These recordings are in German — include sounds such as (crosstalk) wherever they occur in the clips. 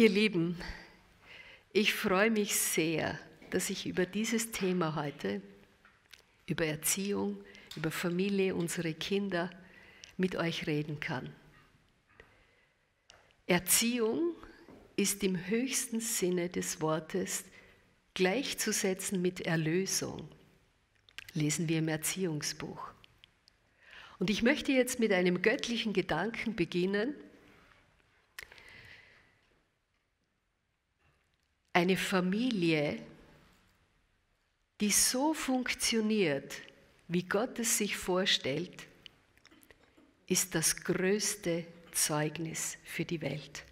Ihr Lieben, ich freue mich sehr, dass ich über dieses Thema heute, über Erziehung, über Familie, unsere Kinder, mit euch reden kann. Erziehung ist im höchsten Sinne des Wortes gleichzusetzen mit Erlösung, lesen wir im Erziehungsbuch. Und ich möchte jetzt mit einem göttlichen Gedanken beginnen, eine Familie, die so funktioniert, wie Gott es sich vorstellt, ist das größte Zeugnis für die Welt.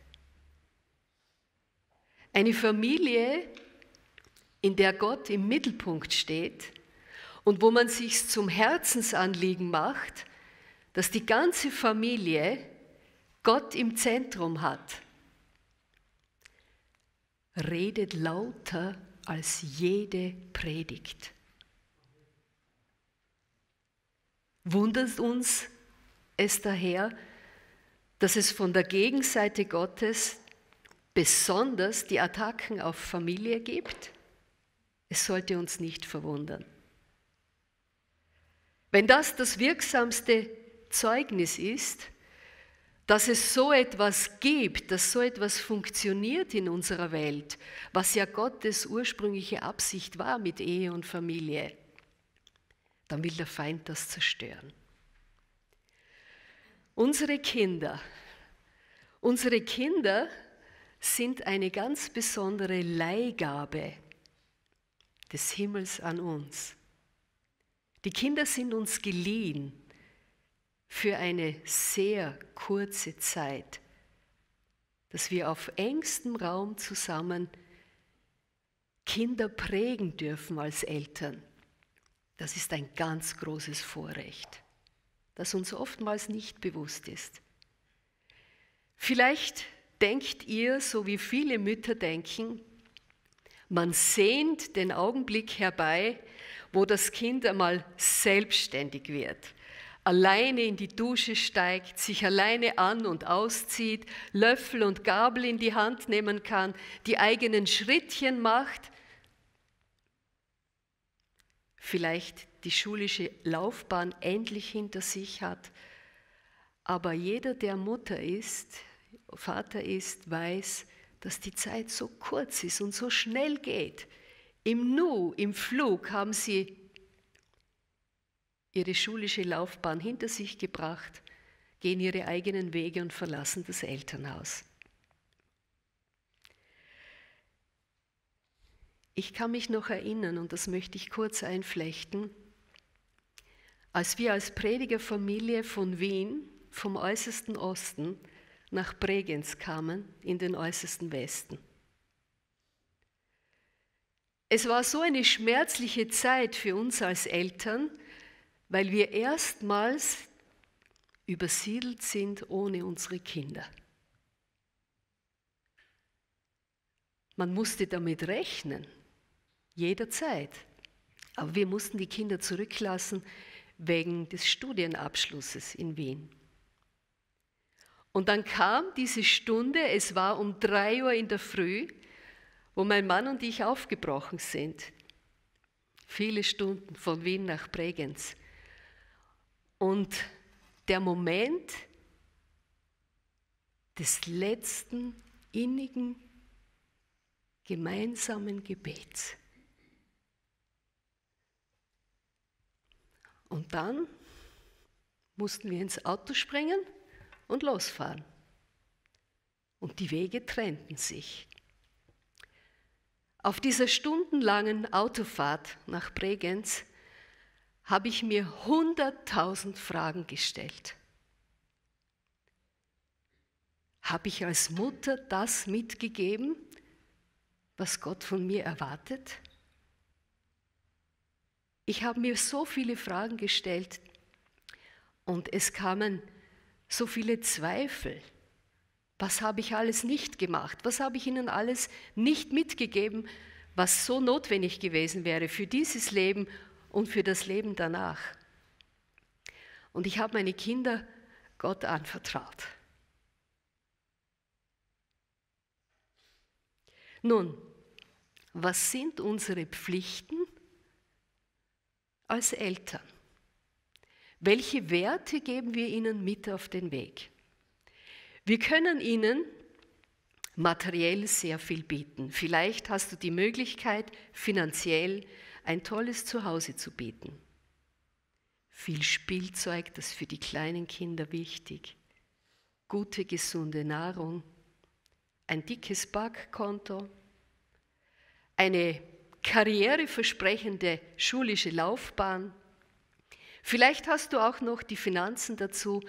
Eine Familie, in der Gott im Mittelpunkt steht und wo man sich zum Herzensanliegen macht, dass die ganze Familie Gott im Zentrum hat redet lauter als jede Predigt. Wundert uns es daher, dass es von der Gegenseite Gottes besonders die Attacken auf Familie gibt? Es sollte uns nicht verwundern. Wenn das das wirksamste Zeugnis ist, dass es so etwas gibt, dass so etwas funktioniert in unserer Welt, was ja Gottes ursprüngliche Absicht war mit Ehe und Familie, dann will der Feind das zerstören. Unsere Kinder, unsere Kinder sind eine ganz besondere Leihgabe des Himmels an uns. Die Kinder sind uns geliehen für eine sehr kurze Zeit, dass wir auf engstem Raum zusammen Kinder prägen dürfen als Eltern. Das ist ein ganz großes Vorrecht, das uns oftmals nicht bewusst ist. Vielleicht denkt ihr, so wie viele Mütter denken, man sehnt den Augenblick herbei, wo das Kind einmal selbstständig wird alleine in die Dusche steigt, sich alleine an und auszieht, Löffel und Gabel in die Hand nehmen kann, die eigenen Schrittchen macht, vielleicht die schulische Laufbahn endlich hinter sich hat. Aber jeder, der Mutter ist, Vater ist, weiß, dass die Zeit so kurz ist und so schnell geht. Im Nu, im Flug haben sie ihre schulische Laufbahn hinter sich gebracht, gehen ihre eigenen Wege und verlassen das Elternhaus. Ich kann mich noch erinnern, und das möchte ich kurz einflechten, als wir als Predigerfamilie von Wien, vom äußersten Osten, nach Bregenz kamen, in den äußersten Westen. Es war so eine schmerzliche Zeit für uns als Eltern, weil wir erstmals übersiedelt sind ohne unsere Kinder. Man musste damit rechnen, jederzeit. Aber wir mussten die Kinder zurücklassen wegen des Studienabschlusses in Wien. Und dann kam diese Stunde, es war um drei Uhr in der Früh, wo mein Mann und ich aufgebrochen sind. Viele Stunden von Wien nach Bregenz. Und der Moment des letzten innigen gemeinsamen Gebets. Und dann mussten wir ins Auto springen und losfahren. Und die Wege trennten sich. Auf dieser stundenlangen Autofahrt nach Bregenz habe ich mir 100.000 Fragen gestellt. Habe ich als Mutter das mitgegeben, was Gott von mir erwartet? Ich habe mir so viele Fragen gestellt und es kamen so viele Zweifel. Was habe ich alles nicht gemacht? Was habe ich ihnen alles nicht mitgegeben, was so notwendig gewesen wäre für dieses Leben und für das Leben danach. Und ich habe meine Kinder Gott anvertraut. Nun, was sind unsere Pflichten als Eltern? Welche Werte geben wir ihnen mit auf den Weg? Wir können ihnen materiell sehr viel bieten. Vielleicht hast du die Möglichkeit, finanziell ein tolles Zuhause zu bieten. Viel Spielzeug, das für die kleinen Kinder wichtig, gute, gesunde Nahrung, ein dickes Bankkonto, eine karriereversprechende schulische Laufbahn. Vielleicht hast du auch noch die Finanzen dazu,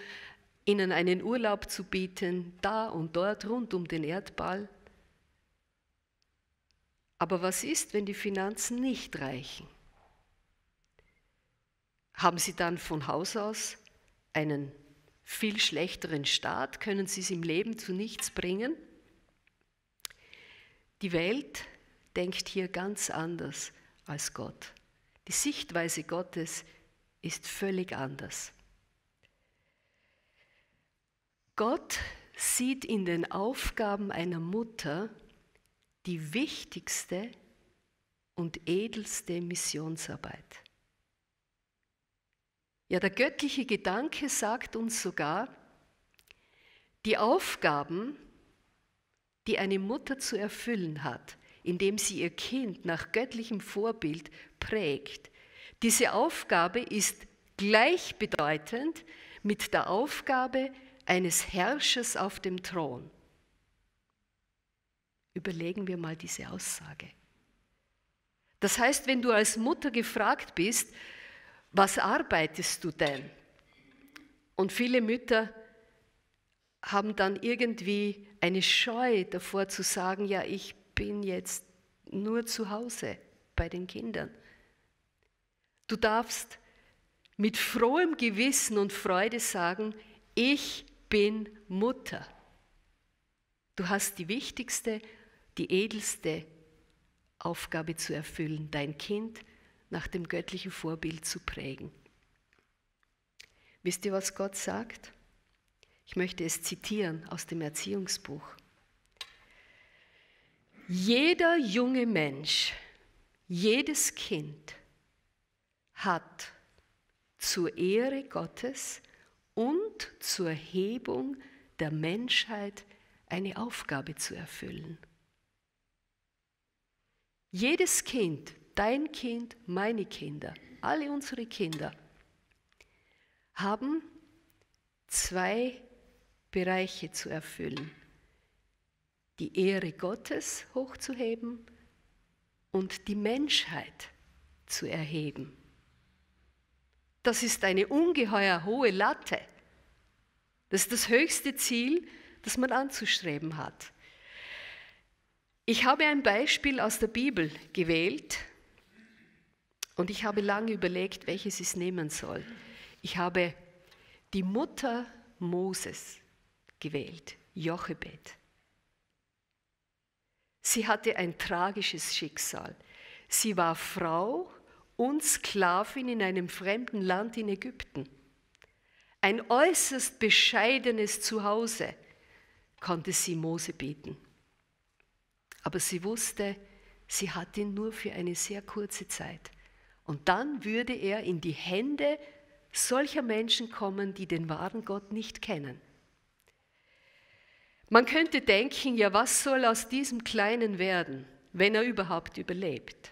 ihnen einen Urlaub zu bieten, da und dort rund um den Erdball. Aber was ist, wenn die Finanzen nicht reichen? Haben Sie dann von Haus aus einen viel schlechteren Staat? Können Sie es im Leben zu nichts bringen? Die Welt denkt hier ganz anders als Gott. Die Sichtweise Gottes ist völlig anders. Gott sieht in den Aufgaben einer Mutter die wichtigste und edelste Missionsarbeit. Ja, der göttliche Gedanke sagt uns sogar, die Aufgaben, die eine Mutter zu erfüllen hat, indem sie ihr Kind nach göttlichem Vorbild prägt, diese Aufgabe ist gleichbedeutend mit der Aufgabe eines Herrschers auf dem Thron. Überlegen wir mal diese Aussage. Das heißt, wenn du als Mutter gefragt bist, was arbeitest du denn? Und viele Mütter haben dann irgendwie eine Scheu davor zu sagen, ja, ich bin jetzt nur zu Hause bei den Kindern. Du darfst mit frohem Gewissen und Freude sagen, ich bin Mutter. Du hast die wichtigste die edelste Aufgabe zu erfüllen, dein Kind nach dem göttlichen Vorbild zu prägen. Wisst ihr, was Gott sagt? Ich möchte es zitieren aus dem Erziehungsbuch. Jeder junge Mensch, jedes Kind hat zur Ehre Gottes und zur Hebung der Menschheit eine Aufgabe zu erfüllen. Jedes Kind, dein Kind, meine Kinder, alle unsere Kinder haben zwei Bereiche zu erfüllen. Die Ehre Gottes hochzuheben und die Menschheit zu erheben. Das ist eine ungeheuer hohe Latte. Das ist das höchste Ziel, das man anzustreben hat. Ich habe ein Beispiel aus der Bibel gewählt und ich habe lange überlegt, welches ich nehmen soll. Ich habe die Mutter Moses gewählt, Jochebed. Sie hatte ein tragisches Schicksal. Sie war Frau und Sklavin in einem fremden Land in Ägypten. Ein äußerst bescheidenes Zuhause konnte sie Mose bieten. Aber sie wusste, sie hat ihn nur für eine sehr kurze Zeit. Und dann würde er in die Hände solcher Menschen kommen, die den wahren Gott nicht kennen. Man könnte denken, ja, was soll aus diesem Kleinen werden, wenn er überhaupt überlebt?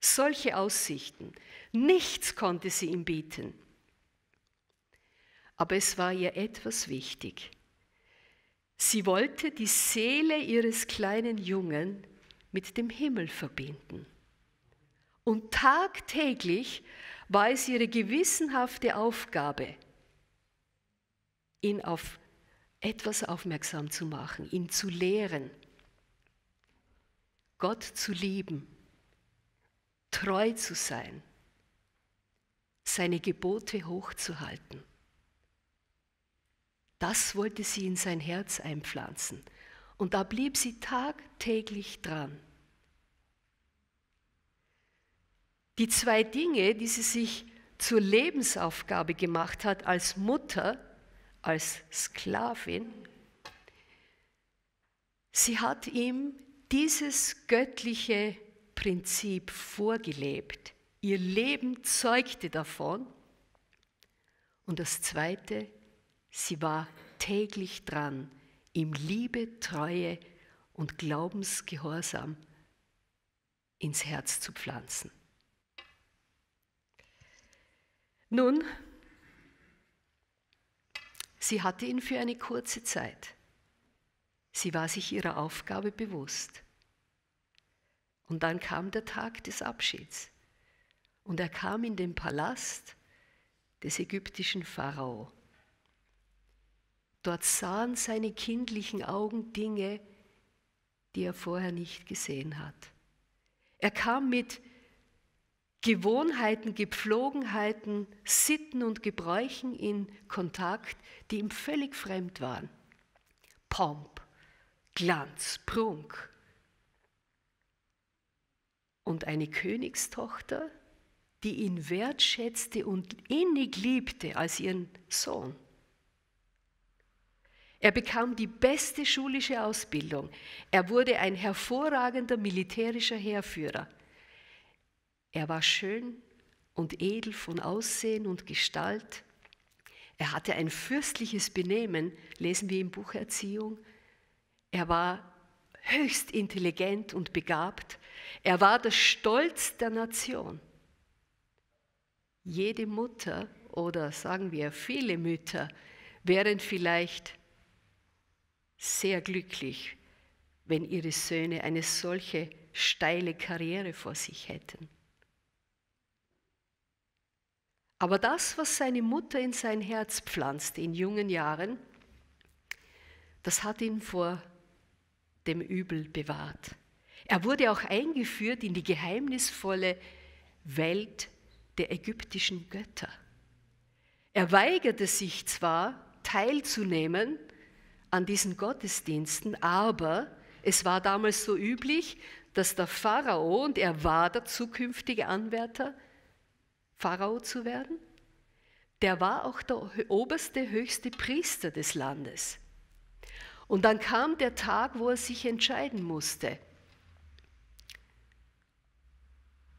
Solche Aussichten, nichts konnte sie ihm bieten. Aber es war ihr etwas wichtig. Sie wollte die Seele ihres kleinen Jungen mit dem Himmel verbinden. Und tagtäglich war es ihre gewissenhafte Aufgabe, ihn auf etwas aufmerksam zu machen, ihn zu lehren, Gott zu lieben, treu zu sein, seine Gebote hochzuhalten. Das wollte sie in sein Herz einpflanzen. Und da blieb sie tagtäglich dran. Die zwei Dinge, die sie sich zur Lebensaufgabe gemacht hat als Mutter, als Sklavin, sie hat ihm dieses göttliche Prinzip vorgelebt. Ihr Leben zeugte davon. Und das Zweite, Sie war täglich dran, ihm Liebe, Treue und Glaubensgehorsam ins Herz zu pflanzen. Nun, sie hatte ihn für eine kurze Zeit. Sie war sich ihrer Aufgabe bewusst. Und dann kam der Tag des Abschieds. Und er kam in den Palast des ägyptischen Pharao. Dort sahen seine kindlichen Augen Dinge, die er vorher nicht gesehen hat. Er kam mit Gewohnheiten, Gepflogenheiten, Sitten und Gebräuchen in Kontakt, die ihm völlig fremd waren. Pomp, Glanz, Prunk. Und eine Königstochter, die ihn wertschätzte und innig liebte als ihren Sohn. Er bekam die beste schulische Ausbildung. Er wurde ein hervorragender militärischer Heerführer. Er war schön und edel von Aussehen und Gestalt. Er hatte ein fürstliches Benehmen, lesen wir im Buch Erziehung. Er war höchst intelligent und begabt. Er war der Stolz der Nation. Jede Mutter oder sagen wir viele Mütter wären vielleicht sehr glücklich, wenn ihre Söhne eine solche steile Karriere vor sich hätten. Aber das, was seine Mutter in sein Herz pflanzte in jungen Jahren, das hat ihn vor dem Übel bewahrt. Er wurde auch eingeführt in die geheimnisvolle Welt der ägyptischen Götter. Er weigerte sich zwar, teilzunehmen an diesen Gottesdiensten, aber es war damals so üblich, dass der Pharao, und er war der zukünftige Anwärter, Pharao zu werden, der war auch der oberste, höchste Priester des Landes. Und dann kam der Tag, wo er sich entscheiden musste.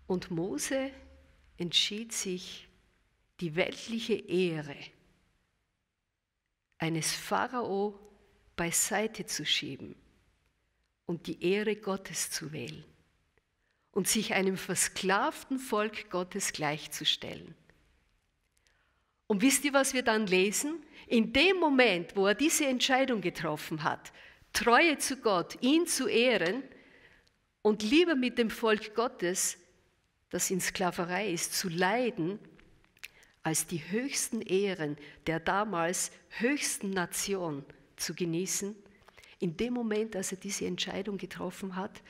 Und Mose entschied sich, die weltliche Ehre eines Pharao beiseite zu schieben und die Ehre Gottes zu wählen und sich einem versklavten Volk Gottes gleichzustellen. Und wisst ihr, was wir dann lesen? In dem Moment, wo er diese Entscheidung getroffen hat, Treue zu Gott, ihn zu ehren und lieber mit dem Volk Gottes, das in Sklaverei ist, zu leiden, als die höchsten Ehren der damals höchsten Nation zu genießen. In dem Moment, als er diese Entscheidung getroffen hat,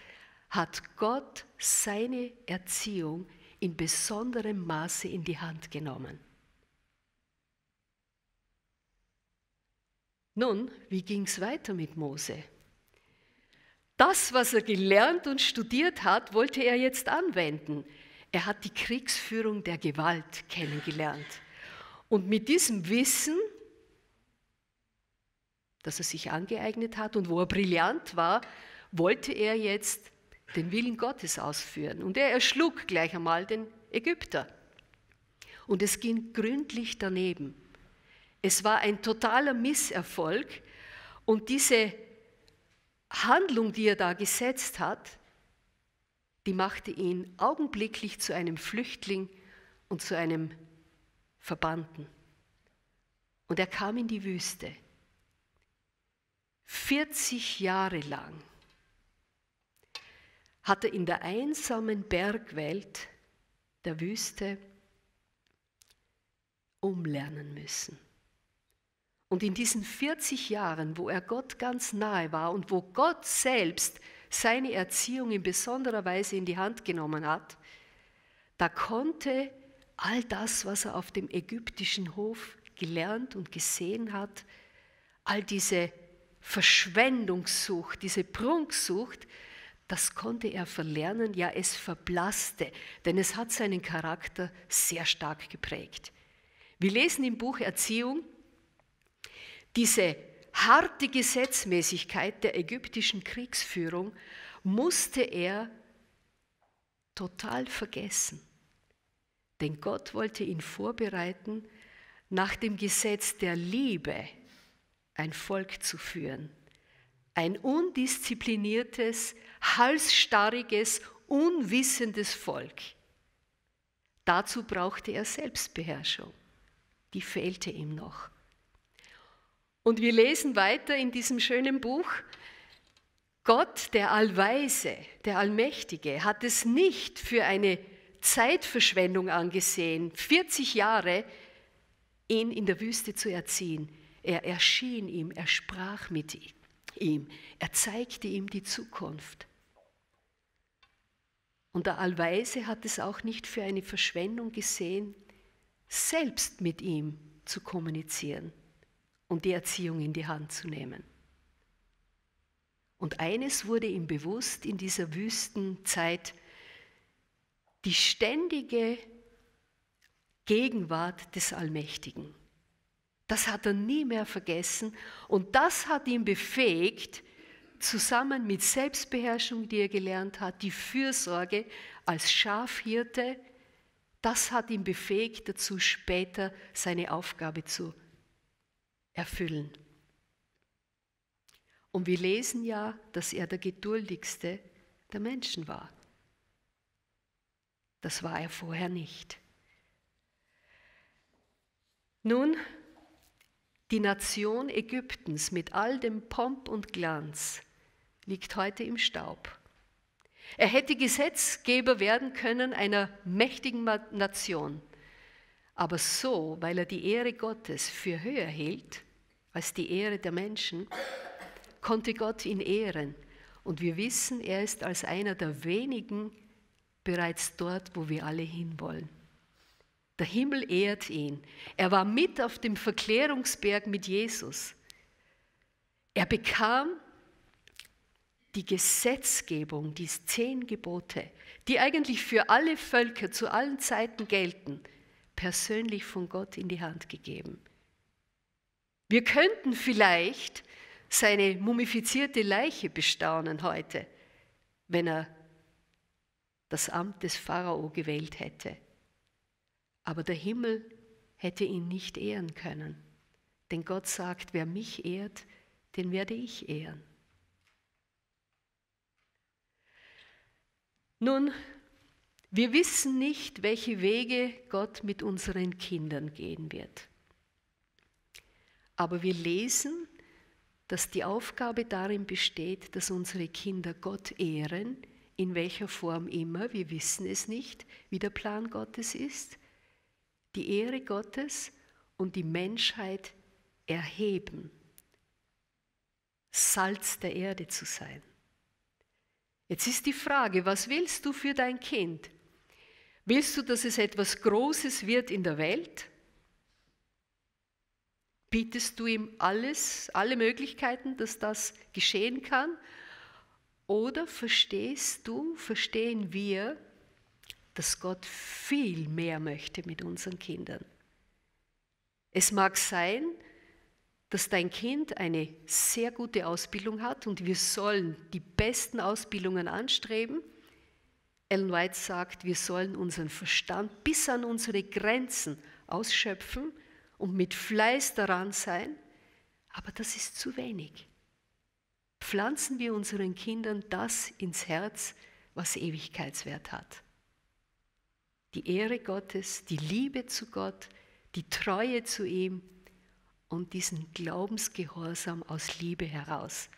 hat Gott seine Erziehung in besonderem Maße in die Hand genommen. Nun, wie ging es weiter mit Mose? Das, was er gelernt und studiert hat, wollte er jetzt anwenden. Er hat die Kriegsführung der Gewalt kennengelernt. Und mit diesem Wissen das er sich angeeignet hat und wo er brillant war, wollte er jetzt den Willen Gottes ausführen. Und er erschlug gleich einmal den Ägypter. Und es ging gründlich daneben. Es war ein totaler Misserfolg und diese Handlung, die er da gesetzt hat, die machte ihn augenblicklich zu einem Flüchtling und zu einem Verbannten. Und er kam in die Wüste. 40 Jahre lang hat er in der einsamen Bergwelt der Wüste umlernen müssen. Und in diesen 40 Jahren, wo er Gott ganz nahe war und wo Gott selbst seine Erziehung in besonderer Weise in die Hand genommen hat, da konnte all das, was er auf dem ägyptischen Hof gelernt und gesehen hat, all diese Verschwendungssucht, diese Prunksucht, das konnte er verlernen, ja es verblasste, denn es hat seinen Charakter sehr stark geprägt. Wir lesen im Buch Erziehung diese harte Gesetzmäßigkeit der ägyptischen Kriegsführung musste er total vergessen. Denn Gott wollte ihn vorbereiten nach dem Gesetz der Liebe, ein Volk zu führen. Ein undiszipliniertes, halsstarriges, unwissendes Volk. Dazu brauchte er Selbstbeherrschung. Die fehlte ihm noch. Und wir lesen weiter in diesem schönen Buch, Gott, der Allweise, der Allmächtige, hat es nicht für eine Zeitverschwendung angesehen, 40 Jahre ihn in der Wüste zu erziehen. Er erschien ihm, er sprach mit ihm, er zeigte ihm die Zukunft. Und der Allweise hat es auch nicht für eine Verschwendung gesehen, selbst mit ihm zu kommunizieren und die Erziehung in die Hand zu nehmen. Und eines wurde ihm bewusst in dieser Wüstenzeit, die ständige Gegenwart des Allmächtigen. Das hat er nie mehr vergessen und das hat ihn befähigt, zusammen mit Selbstbeherrschung, die er gelernt hat, die Fürsorge als Schafhirte, das hat ihn befähigt dazu, später seine Aufgabe zu erfüllen. Und wir lesen ja, dass er der geduldigste der Menschen war. Das war er vorher nicht. Nun, die Nation Ägyptens mit all dem Pomp und Glanz liegt heute im Staub. Er hätte Gesetzgeber werden können einer mächtigen Nation, aber so, weil er die Ehre Gottes für höher hielt als die Ehre der Menschen, konnte Gott ihn ehren. Und wir wissen, er ist als einer der wenigen bereits dort, wo wir alle hinwollen. Der Himmel ehrt ihn. Er war mit auf dem Verklärungsberg mit Jesus. Er bekam die Gesetzgebung, die zehn Gebote, die eigentlich für alle Völker zu allen Zeiten gelten, persönlich von Gott in die Hand gegeben. Wir könnten vielleicht seine mumifizierte Leiche bestaunen heute, wenn er das Amt des Pharao gewählt hätte. Aber der Himmel hätte ihn nicht ehren können. Denn Gott sagt, wer mich ehrt, den werde ich ehren. Nun, wir wissen nicht, welche Wege Gott mit unseren Kindern gehen wird. Aber wir lesen, dass die Aufgabe darin besteht, dass unsere Kinder Gott ehren, in welcher Form immer, wir wissen es nicht, wie der Plan Gottes ist, die Ehre Gottes und die Menschheit erheben, Salz der Erde zu sein. Jetzt ist die Frage, was willst du für dein Kind? Willst du, dass es etwas Großes wird in der Welt? Bietest du ihm alles, alle Möglichkeiten, dass das geschehen kann? Oder verstehst du, verstehen wir, dass Gott viel mehr möchte mit unseren Kindern. Es mag sein, dass dein Kind eine sehr gute Ausbildung hat und wir sollen die besten Ausbildungen anstreben. Ellen White sagt, wir sollen unseren Verstand bis an unsere Grenzen ausschöpfen und mit Fleiß daran sein, aber das ist zu wenig. Pflanzen wir unseren Kindern das ins Herz, was Ewigkeitswert hat die Ehre Gottes, die Liebe zu Gott, die Treue zu ihm und diesen Glaubensgehorsam aus Liebe heraus.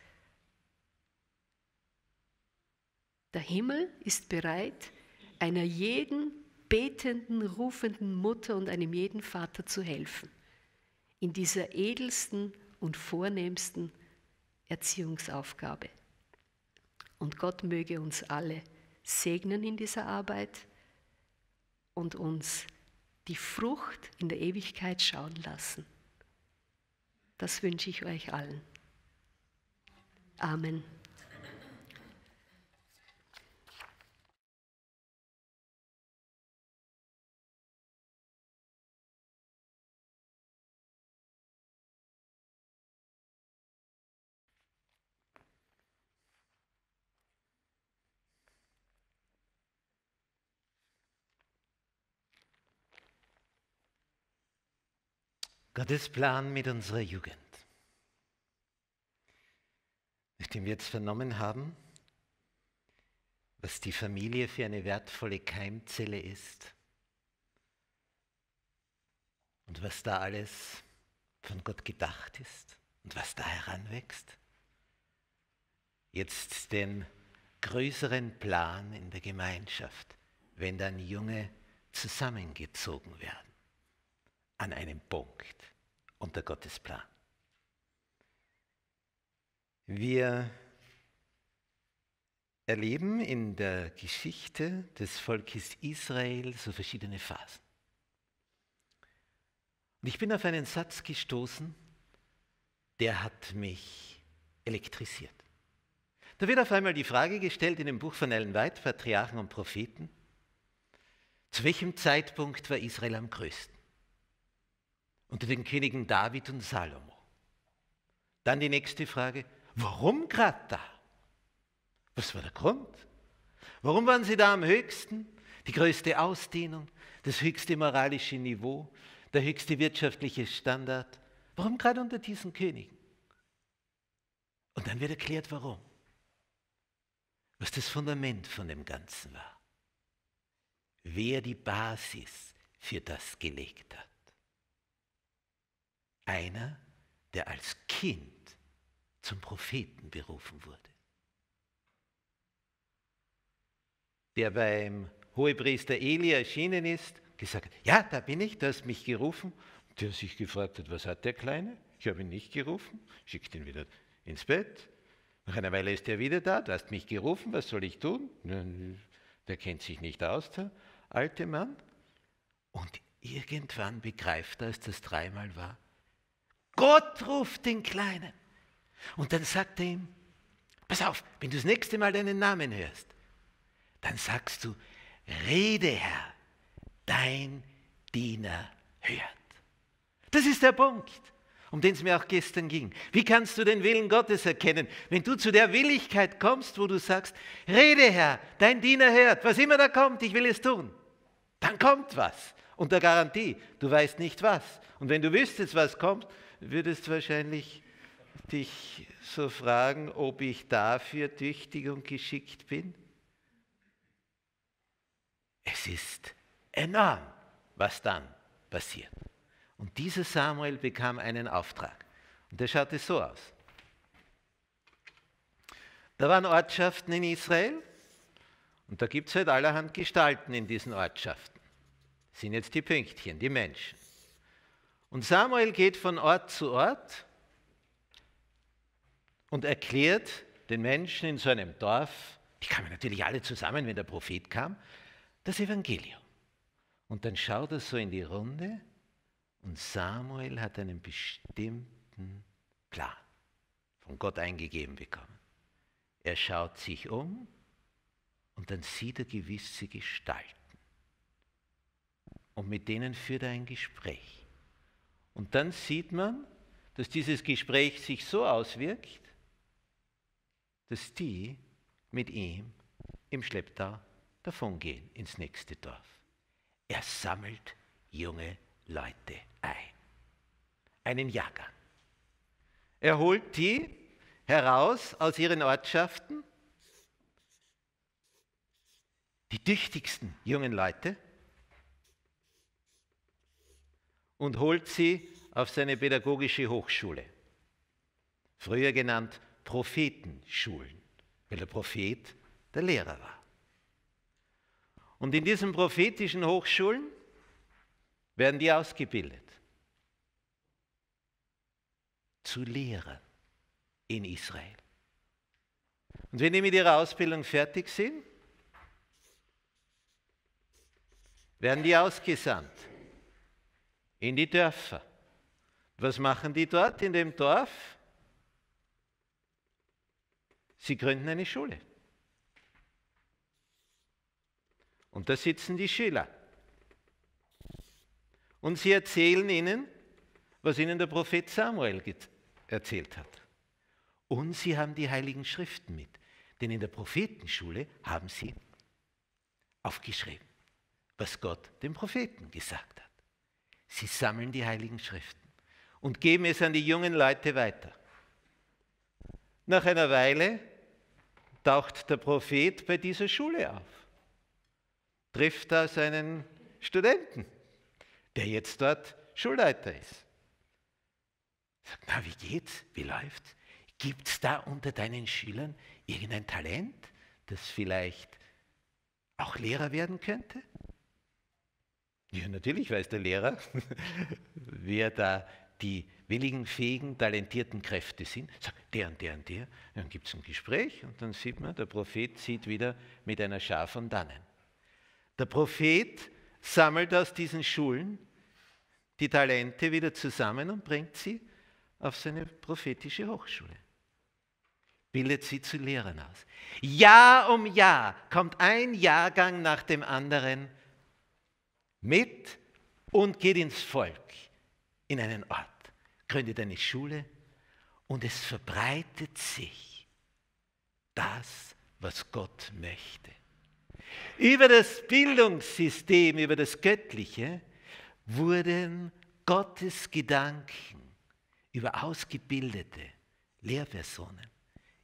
Der Himmel ist bereit, einer jeden betenden, rufenden Mutter und einem jeden Vater zu helfen, in dieser edelsten und vornehmsten Erziehungsaufgabe. Und Gott möge uns alle segnen in dieser Arbeit und uns die Frucht in der Ewigkeit schauen lassen. Das wünsche ich euch allen. Amen. Gottes Plan mit unserer Jugend. Nachdem wir jetzt vernommen haben, was die Familie für eine wertvolle Keimzelle ist und was da alles von Gott gedacht ist und was da heranwächst, jetzt den größeren Plan in der Gemeinschaft, wenn dann Junge zusammengezogen werden an einem Punkt unter Gottes Plan. Wir erleben in der Geschichte des Volkes Israel so verschiedene Phasen. Und ich bin auf einen Satz gestoßen, der hat mich elektrisiert. Da wird auf einmal die Frage gestellt in dem Buch von Ellen White, Patriarchen und Propheten, zu welchem Zeitpunkt war Israel am größten? unter den Königen David und Salomo. Dann die nächste Frage, warum gerade da? Was war der Grund? Warum waren sie da am höchsten? Die größte Ausdehnung, das höchste moralische Niveau, der höchste wirtschaftliche Standard. Warum gerade unter diesen Königen? Und dann wird erklärt, warum. Was das Fundament von dem Ganzen war. Wer die Basis für das gelegt hat. Einer, der als Kind zum Propheten berufen wurde. Der beim Hohepriester Eli erschienen ist, gesagt hat, ja, da bin ich, du hast mich gerufen. Der sich gefragt hat, was hat der Kleine? Ich habe ihn nicht gerufen, schickt ihn wieder ins Bett. Nach einer Weile ist er wieder da, du hast mich gerufen, was soll ich tun? Der kennt sich nicht aus, der alte Mann. Und irgendwann begreift er, als das dreimal war, Gott ruft den Kleinen. Und dann sagt er ihm, pass auf, wenn du das nächste Mal deinen Namen hörst, dann sagst du, rede Herr, dein Diener hört. Das ist der Punkt, um den es mir auch gestern ging. Wie kannst du den Willen Gottes erkennen, wenn du zu der Willigkeit kommst, wo du sagst, rede Herr, dein Diener hört, was immer da kommt, ich will es tun. Dann kommt was. Unter Garantie, du weißt nicht was. Und wenn du wüsstest, was kommt, würdest wahrscheinlich dich so fragen, ob ich dafür tüchtig und geschickt bin? Es ist enorm, was dann passiert. Und dieser Samuel bekam einen Auftrag. Und der schaute so aus. Da waren Ortschaften in Israel und da gibt es halt allerhand Gestalten in diesen Ortschaften. Das sind jetzt die Pünktchen, die Menschen. Und Samuel geht von Ort zu Ort und erklärt den Menschen in so einem Dorf, die kamen natürlich alle zusammen, wenn der Prophet kam, das Evangelium. Und dann schaut er so in die Runde und Samuel hat einen bestimmten Plan von Gott eingegeben bekommen. Er schaut sich um und dann sieht er gewisse Gestalten. Und mit denen führt er ein Gespräch. Und dann sieht man, dass dieses Gespräch sich so auswirkt, dass die mit ihm im Schlepptau davongehen ins nächste Dorf. Er sammelt junge Leute ein. Einen Jahrgang. Er holt die heraus aus ihren Ortschaften, die tüchtigsten jungen Leute, und holt sie auf seine pädagogische Hochschule, früher genannt Prophetenschulen, weil der Prophet der Lehrer war. Und in diesen prophetischen Hochschulen werden die ausgebildet zu Lehrern in Israel. Und wenn die mit ihrer Ausbildung fertig sind, werden die ausgesandt in die Dörfer. Was machen die dort in dem Dorf? Sie gründen eine Schule. Und da sitzen die Schüler. Und sie erzählen ihnen, was ihnen der Prophet Samuel erzählt hat. Und sie haben die heiligen Schriften mit. Denn in der Prophetenschule haben sie aufgeschrieben, was Gott dem Propheten gesagt hat. Sie sammeln die Heiligen Schriften und geben es an die jungen Leute weiter. Nach einer Weile taucht der Prophet bei dieser Schule auf, trifft da seinen Studenten, der jetzt dort Schulleiter ist. Sagt, na, wie geht's? Wie läuft's? Gibt es da unter deinen Schülern irgendein Talent, das vielleicht auch Lehrer werden könnte? Ja, natürlich weiß der Lehrer, (laughs) wer da die willigen, fähigen, talentierten Kräfte sind. Sagt der und der und der. Dann gibt es ein Gespräch und dann sieht man, der Prophet sieht wieder mit einer Schar von Dannen. Der Prophet sammelt aus diesen Schulen die Talente wieder zusammen und bringt sie auf seine prophetische Hochschule. Bildet sie zu Lehrern aus. Jahr um Jahr kommt ein Jahrgang nach dem anderen mit und geht ins Volk, in einen Ort, gründet eine Schule und es verbreitet sich das, was Gott möchte. Über das Bildungssystem, über das Göttliche wurden Gottes Gedanken über ausgebildete Lehrpersonen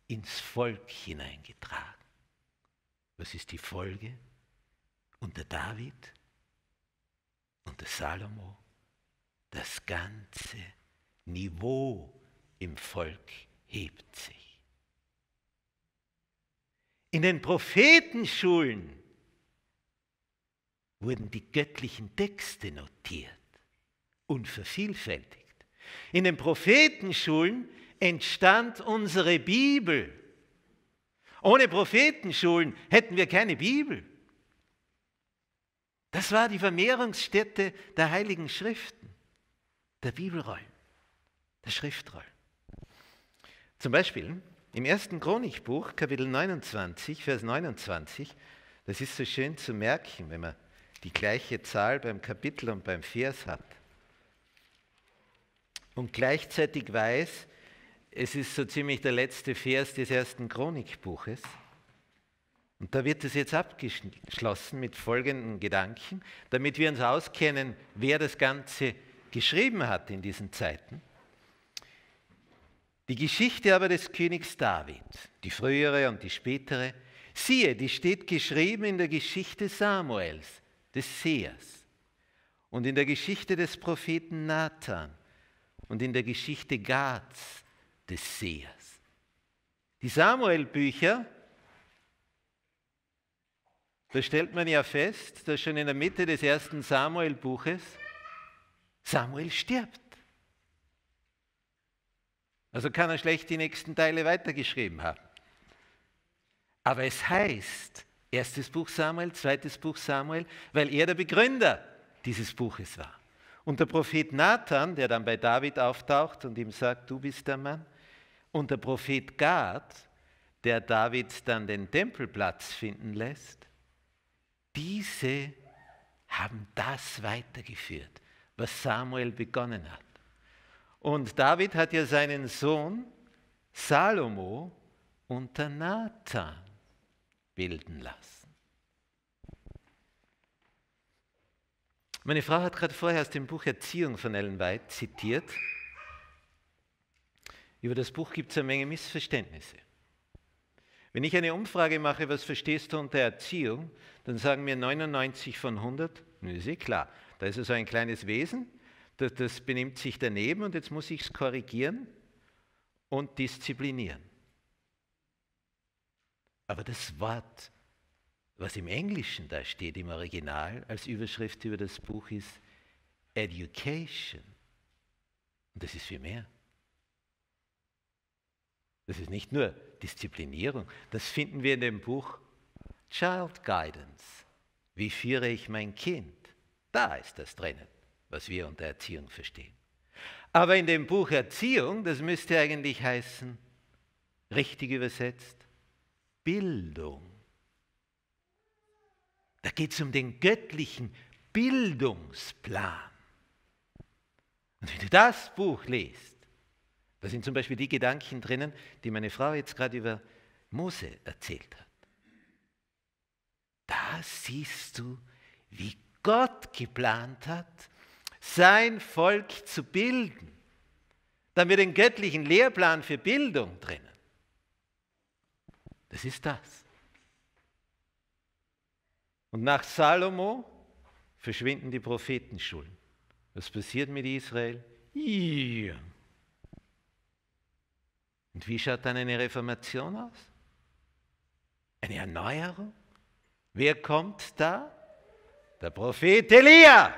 ins Volk hineingetragen. Was ist die Folge unter David? und der Salomo das ganze Niveau im Volk hebt sich. In den Prophetenschulen wurden die göttlichen Texte notiert und vervielfältigt. In den Prophetenschulen entstand unsere Bibel. Ohne Prophetenschulen hätten wir keine Bibel. Das war die Vermehrungsstätte der heiligen Schriften, der Bibelrollen, der Schriftrollen. Zum Beispiel im ersten Chronikbuch, Kapitel 29, Vers 29, das ist so schön zu merken, wenn man die gleiche Zahl beim Kapitel und beim Vers hat. Und gleichzeitig weiß, es ist so ziemlich der letzte Vers des ersten Chronikbuches. Und da wird es jetzt abgeschlossen mit folgenden Gedanken, damit wir uns auskennen, wer das Ganze geschrieben hat in diesen Zeiten. Die Geschichte aber des Königs David, die frühere und die spätere, siehe, die steht geschrieben in der Geschichte Samuels, des Sehers, und in der Geschichte des Propheten Nathan und in der Geschichte Gads, des Sehers. Die Samuel-Bücher da stellt man ja fest, dass schon in der Mitte des ersten Samuel-Buches Samuel stirbt. Also kann er schlecht die nächsten Teile weitergeschrieben haben. Aber es heißt, erstes Buch Samuel, zweites Buch Samuel, weil er der Begründer dieses Buches war. Und der Prophet Nathan, der dann bei David auftaucht und ihm sagt, du bist der Mann, und der Prophet Gad, der David dann den Tempelplatz finden lässt, diese haben das weitergeführt, was Samuel begonnen hat. Und David hat ja seinen Sohn Salomo unter Nathan bilden lassen. Meine Frau hat gerade vorher aus dem Buch Erziehung von Ellen White zitiert. Über das Buch gibt es eine Menge Missverständnisse. Wenn ich eine Umfrage mache, was verstehst du unter Erziehung, dann sagen mir 99 von 100, nö, ist eh klar, da ist also ein kleines Wesen, das, das benimmt sich daneben und jetzt muss ich es korrigieren und disziplinieren. Aber das Wort, was im Englischen da steht, im Original, als Überschrift über das Buch ist Education. Und das ist viel mehr. Das ist nicht nur Disziplinierung. Das finden wir in dem Buch Child Guidance. Wie führe ich mein Kind? Da ist das drinnen, was wir unter Erziehung verstehen. Aber in dem Buch Erziehung, das müsste eigentlich heißen, richtig übersetzt, Bildung. Da geht es um den göttlichen Bildungsplan. Und wenn du das Buch liest, da sind zum Beispiel die Gedanken drinnen, die meine Frau jetzt gerade über Mose erzählt hat. Da siehst du, wie Gott geplant hat, sein Volk zu bilden. Da haben wir den göttlichen Lehrplan für Bildung drinnen. Das ist das. Und nach Salomo verschwinden die Prophetenschulen. Was passiert mit Israel? Ja. Und wie schaut dann eine Reformation aus? Eine Erneuerung? Wer kommt da? Der Prophet Elia,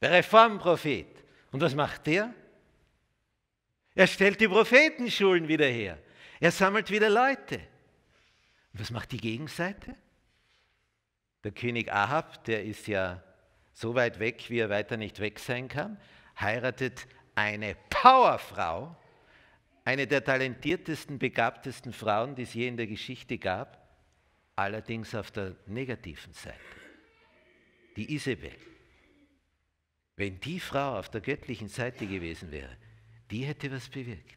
der Reformprophet. Und was macht der? Er stellt die Prophetenschulen wieder her. Er sammelt wieder Leute. Und was macht die Gegenseite? Der König Ahab, der ist ja so weit weg, wie er weiter nicht weg sein kann, heiratet eine Powerfrau, eine der talentiertesten, begabtesten Frauen, die es je in der Geschichte gab, allerdings auf der negativen Seite, die Isabel. Wenn die Frau auf der göttlichen Seite gewesen wäre, die hätte was bewirkt.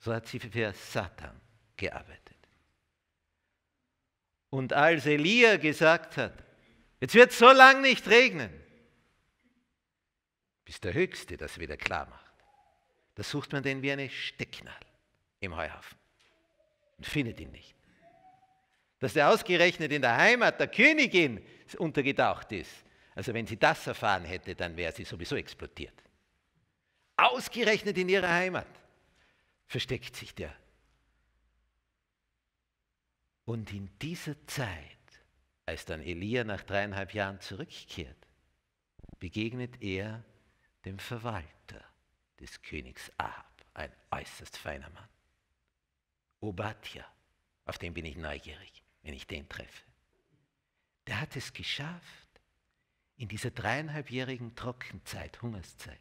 So hat sie für Satan gearbeitet. Und als Elia gesagt hat, jetzt wird so lange nicht regnen, bis der Höchste das wieder klar macht da sucht man den wie eine Stecknadel im Heuhaufen und findet ihn nicht. Dass der ausgerechnet in der Heimat der Königin untergetaucht ist. Also wenn sie das erfahren hätte, dann wäre sie sowieso explodiert. Ausgerechnet in ihrer Heimat versteckt sich der. Und in dieser Zeit, als dann Elia nach dreieinhalb Jahren zurückkehrt, begegnet er dem Verwalter des Königs Ahab, ein äußerst feiner Mann. Obadja, auf den bin ich neugierig, wenn ich den treffe. Der hat es geschafft, in dieser dreieinhalbjährigen Trockenzeit, Hungerszeit,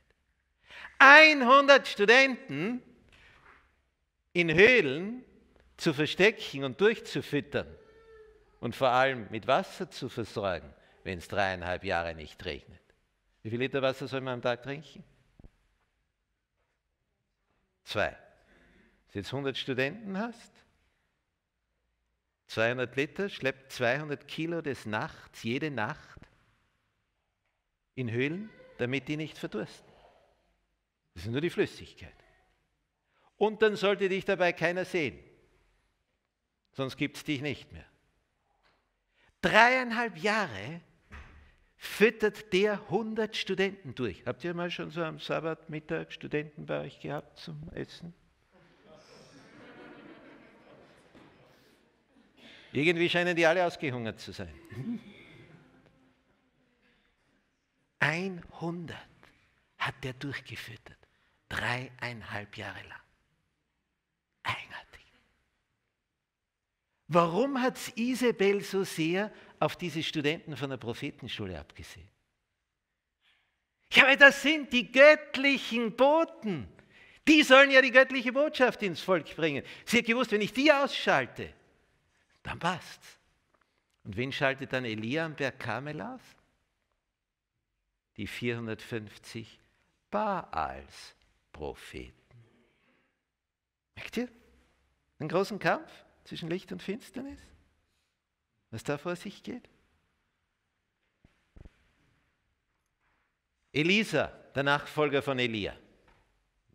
100 Studenten in Höhlen zu verstecken und durchzufüttern und vor allem mit Wasser zu versorgen, wenn es dreieinhalb Jahre nicht regnet. Wie viel Liter Wasser soll man am Tag trinken? Zwei. Wenn du jetzt 100 Studenten hast, 200 Liter, schleppt 200 Kilo des Nachts, jede Nacht in Höhlen, damit die nicht verdursten. Das ist nur die Flüssigkeit. Und dann sollte dich dabei keiner sehen, sonst gibt es dich nicht mehr. Dreieinhalb Jahre füttert der 100 Studenten durch. Habt ihr mal schon so am Sabbatmittag Studenten bei euch gehabt zum Essen? Irgendwie scheinen die alle ausgehungert zu sein. 100 hat der durchgefüttert, dreieinhalb Jahre lang. Eigenartig. Warum hat es Isabel so sehr auf diese Studenten von der Prophetenschule abgesehen. Ja, weil das sind die göttlichen Boten. Die sollen ja die göttliche Botschaft ins Volk bringen. Sie hat gewusst, wenn ich die ausschalte, dann passt. Und wen schaltet dann Elia am Berg Kamel aus? Die 450 Baals Propheten. Merkt ihr? Einen großen Kampf zwischen Licht und Finsternis? was da vor sich geht? Elisa, der Nachfolger von Elia.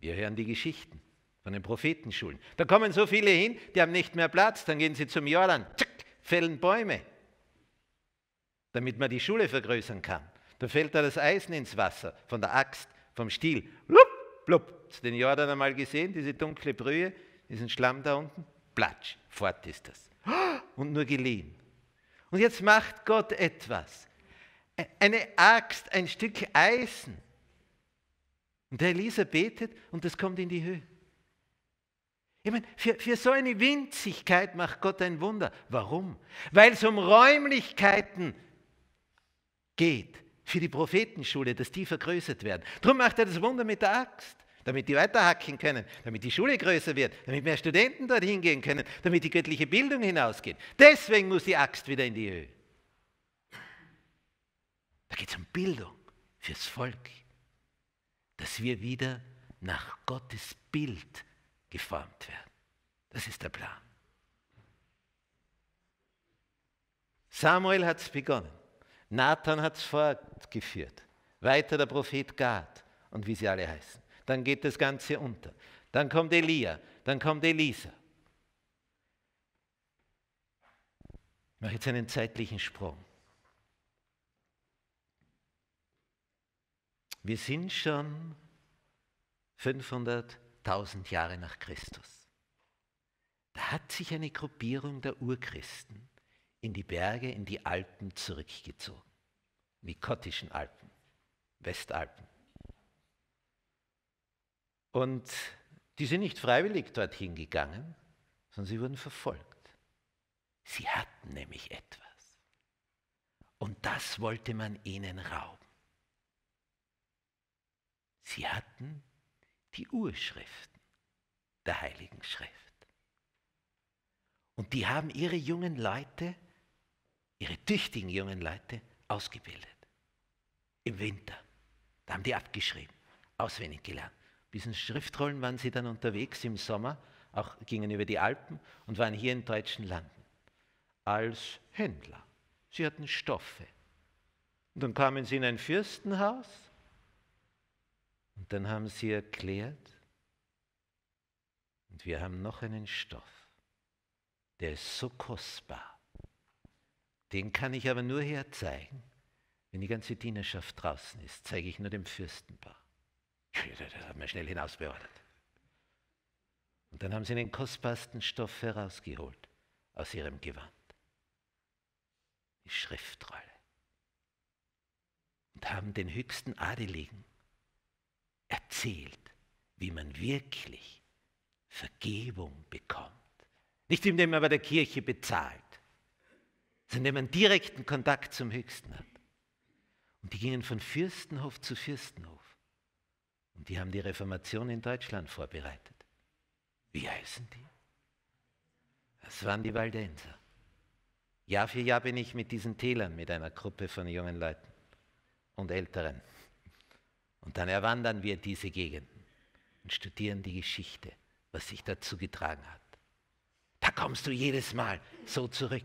Wir hören die Geschichten von den Prophetenschulen. Da kommen so viele hin, die haben nicht mehr Platz, dann gehen sie zum Jordan, tschick, fällen Bäume, damit man die Schule vergrößern kann. Da fällt da das Eisen ins Wasser, von der Axt, vom Stiel. Blub, blub. Hast du den Jordan einmal gesehen, diese dunkle Brühe, diesen Schlamm da unten? Platsch, fort ist das. Und nur geliehen. Und jetzt macht Gott etwas. Eine Axt, ein Stück Eisen. Und der Elisa betet und das kommt in die Höhe. Ich meine, für, für so eine Winzigkeit macht Gott ein Wunder. Warum? Weil es um Räumlichkeiten geht. Für die Prophetenschule, dass die vergrößert werden. Darum macht er das Wunder mit der Axt damit die weiterhacken können, damit die Schule größer wird, damit mehr Studenten dorthin gehen können, damit die göttliche Bildung hinausgeht. Deswegen muss die Axt wieder in die Höhe. Da geht es um Bildung fürs Volk, dass wir wieder nach Gottes Bild geformt werden. Das ist der Plan. Samuel hat es begonnen, Nathan hat es fortgeführt, weiter der Prophet Gad und wie sie alle heißen dann geht das Ganze unter. Dann kommt Elia, dann kommt Elisa. Ich mache jetzt einen zeitlichen Sprung. Wir sind schon 500.000 Jahre nach Christus. Da hat sich eine Gruppierung der Urchristen in die Berge, in die Alpen zurückgezogen. In die kottischen Alpen, Westalpen. Und die sind nicht freiwillig dorthin gegangen, sondern sie wurden verfolgt. Sie hatten nämlich etwas. Und das wollte man ihnen rauben. Sie hatten die Urschriften der Heiligen Schrift. Und die haben ihre jungen Leute, ihre tüchtigen jungen Leute ausgebildet. Im Winter. Da haben die abgeschrieben, auswendig gelernt diesen Schriftrollen waren sie dann unterwegs im Sommer, auch gingen über die Alpen und waren hier in deutschen Landen als Händler. Sie hatten Stoffe. Und dann kamen sie in ein Fürstenhaus und dann haben sie erklärt, und wir haben noch einen Stoff, der ist so kostbar. Den kann ich aber nur herzeigen, wenn die ganze Dienerschaft draußen ist, zeige ich nur dem Fürstenpaar. Das hat man schnell hinausbeordert. Und dann haben sie den kostbarsten Stoff herausgeholt aus ihrem Gewand. Die Schriftrolle. Und haben den höchsten Adeligen erzählt, wie man wirklich Vergebung bekommt. Nicht indem man bei der Kirche bezahlt, sondern indem man direkten Kontakt zum Höchsten hat. Und die gingen von Fürstenhof zu Fürstenhof und die haben die Reformation in Deutschland vorbereitet. Wie heißen die? Das waren die Waldenser. Jahr für Jahr bin ich mit diesen Tälern, mit einer Gruppe von jungen Leuten und Älteren. Und dann erwandern wir diese Gegenden und studieren die Geschichte, was sich dazu getragen hat. Da kommst du jedes Mal so zurück.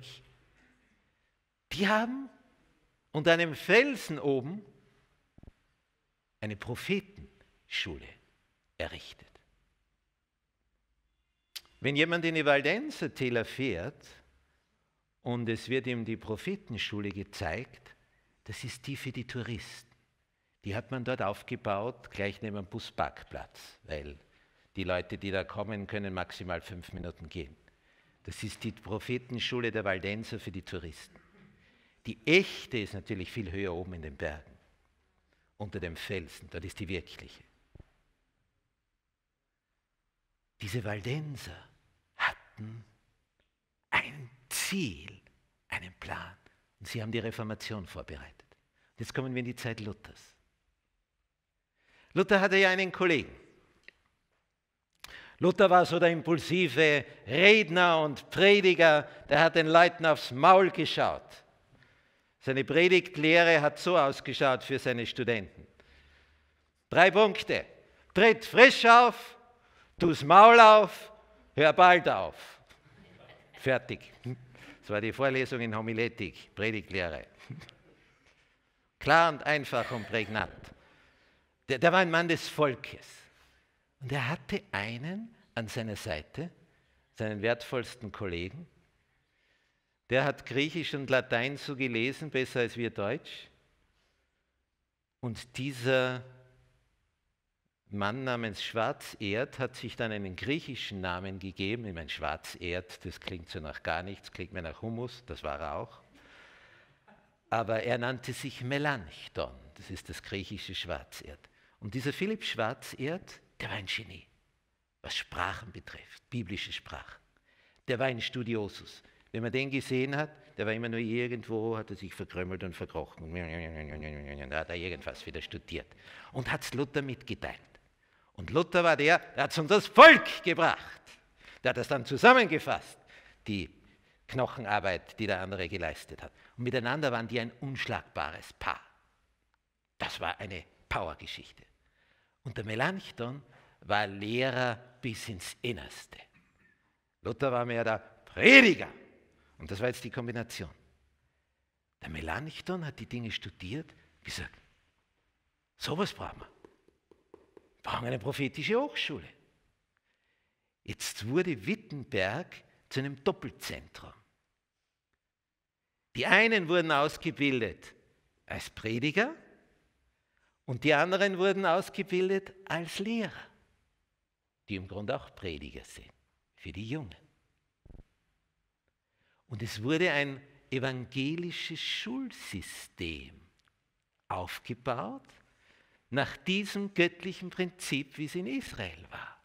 Die haben unter einem Felsen oben eine Propheten Schule errichtet. Wenn jemand in die Waldenser Täler fährt und es wird ihm die Prophetenschule gezeigt, das ist die für die Touristen. Die hat man dort aufgebaut, gleich neben dem Busparkplatz, weil die Leute, die da kommen, können maximal fünf Minuten gehen. Das ist die Prophetenschule der Waldenser für die Touristen. Die echte ist natürlich viel höher oben in den Bergen, unter dem Felsen, dort ist die wirkliche. Diese Waldenser hatten ein Ziel, einen Plan. Und sie haben die Reformation vorbereitet. Jetzt kommen wir in die Zeit Luthers. Luther hatte ja einen Kollegen. Luther war so der impulsive Redner und Prediger, der hat den Leuten aufs Maul geschaut. Seine Predigtlehre hat so ausgeschaut für seine Studenten. Drei Punkte. Tritt frisch auf, tu's Maul auf, hör bald auf. Fertig. Das war die Vorlesung in Homiletik, Predigtlehre. Klar und einfach und prägnant. Der, der war ein Mann des Volkes. Und er hatte einen an seiner Seite, seinen wertvollsten Kollegen, der hat Griechisch und Latein so gelesen, besser als wir Deutsch. Und dieser Mann namens Schwarzerd hat sich dann einen griechischen Namen gegeben. Ich meine, Schwarzerd, das klingt so nach gar nichts, klingt mir nach Hummus, das war er auch. Aber er nannte sich Melanchthon, das ist das griechische Schwarzerd. Und dieser Philipp Schwarzerd, der war ein Genie, was Sprachen betrifft, biblische Sprachen. Der war ein Studiosus. Wenn man den gesehen hat, der war immer nur irgendwo, hat er sich verkrümmelt und verkrochen. Da hat er irgendwas wieder studiert und hat es Luther mitgeteilt. Und Luther war der, der hat es um das Volk gebracht. Der hat das dann zusammengefasst, die Knochenarbeit, die der andere geleistet hat. Und miteinander waren die ein unschlagbares Paar. Das war eine Powergeschichte. Und der Melanchthon war Lehrer bis ins Innerste. Luther war mehr der Prediger. Und das war jetzt die Kombination. Der Melanchthon hat die Dinge studiert, gesagt, sowas brauchen wir. Wir war eine prophetische Hochschule. Jetzt wurde Wittenberg zu einem Doppelzentrum. Die einen wurden ausgebildet als Prediger und die anderen wurden ausgebildet als Lehrer, die im Grunde auch Prediger sind, für die Jungen. Und es wurde ein evangelisches Schulsystem aufgebaut, nach diesem göttlichen Prinzip, wie es in Israel war.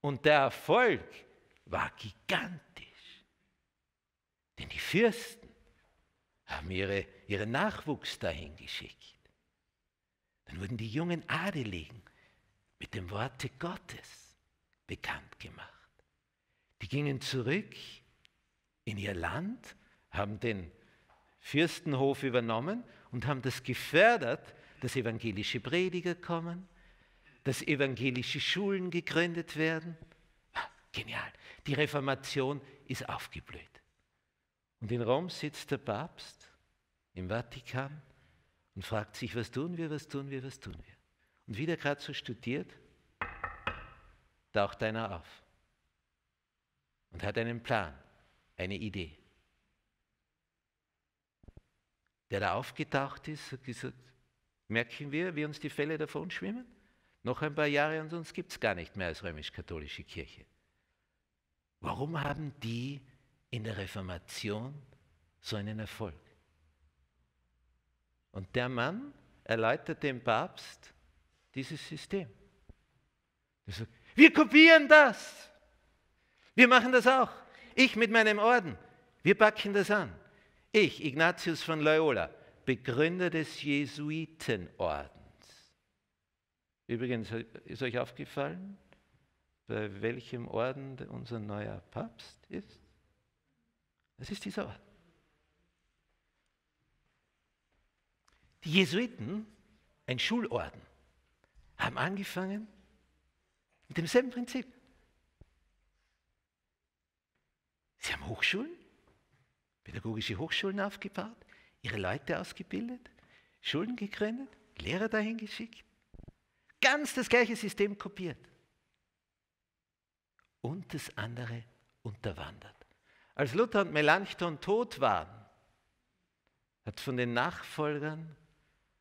Und der Erfolg war gigantisch. Denn die Fürsten haben ihre, ihren Nachwuchs dahin geschickt. Dann wurden die jungen Adeligen mit dem Worte Gottes bekannt gemacht. Die gingen zurück in ihr Land, haben den Fürstenhof übernommen und haben das gefördert, dass evangelische Prediger kommen, dass evangelische Schulen gegründet werden. Ah, genial. Die Reformation ist aufgeblüht. Und in Rom sitzt der Papst im Vatikan und fragt sich, was tun wir, was tun wir, was tun wir. Und wie der gerade so studiert, taucht einer auf und hat einen Plan, eine Idee. Der da aufgetaucht ist, hat gesagt, Merken wir, wie uns die Fälle davon schwimmen? Noch ein paar Jahre und uns gibt es gar nicht mehr als römisch-katholische Kirche. Warum haben die in der Reformation so einen Erfolg? Und der Mann erläutert dem Papst dieses System. Der sagt, wir kopieren das. Wir machen das auch. Ich mit meinem Orden. Wir packen das an. Ich, Ignatius von Loyola, Begründer des Jesuitenordens. Übrigens, ist euch aufgefallen, bei welchem Orden unser neuer Papst ist? Das ist dieser Orden. Die Jesuiten, ein Schulorden, haben angefangen mit demselben Prinzip. Sie haben Hochschulen, pädagogische Hochschulen aufgebaut, ihre Leute ausgebildet, Schulen gegründet, Lehrer dahin geschickt. Ganz das gleiche System kopiert. Und das andere unterwandert. Als Luther und Melanchthon tot waren, hat von den Nachfolgern